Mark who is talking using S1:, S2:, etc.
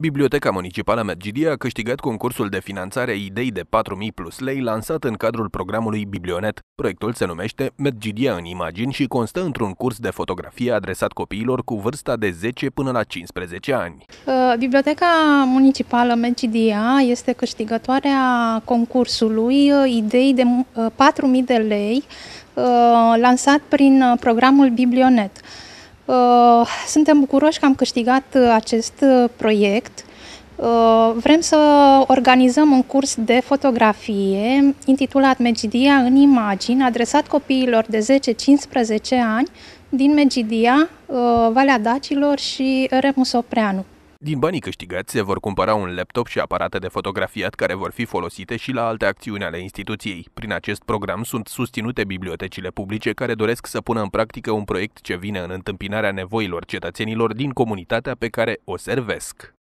S1: Biblioteca Municipală Mergidia a câștigat concursul de finanțare idei de 4.000 plus lei lansat în cadrul programului Biblionet. Proiectul se numește Mergidia în imagini și constă într-un curs de fotografie adresat copiilor cu vârsta de 10 până la 15 ani.
S2: Uh, Biblioteca Municipală Mergidia este câștigătoarea concursului uh, idei de 4.000 uh, de lei lansat prin programul Biblionet. Uh, suntem bucuroși că am câștigat uh, acest uh, proiect. Vrem să organizăm un curs de fotografie intitulat Megidia în imagini, adresat copiilor de 10-15 ani din Megidia, Valea Dacilor și Remus Opreanu.
S1: Din banii câștigați se vor cumpăra un laptop și aparate de fotografiat care vor fi folosite și la alte acțiuni ale instituției. Prin acest program sunt susținute bibliotecile publice care doresc să pună în practică un proiect ce vine în întâmpinarea nevoilor cetățenilor din comunitatea pe care o servesc.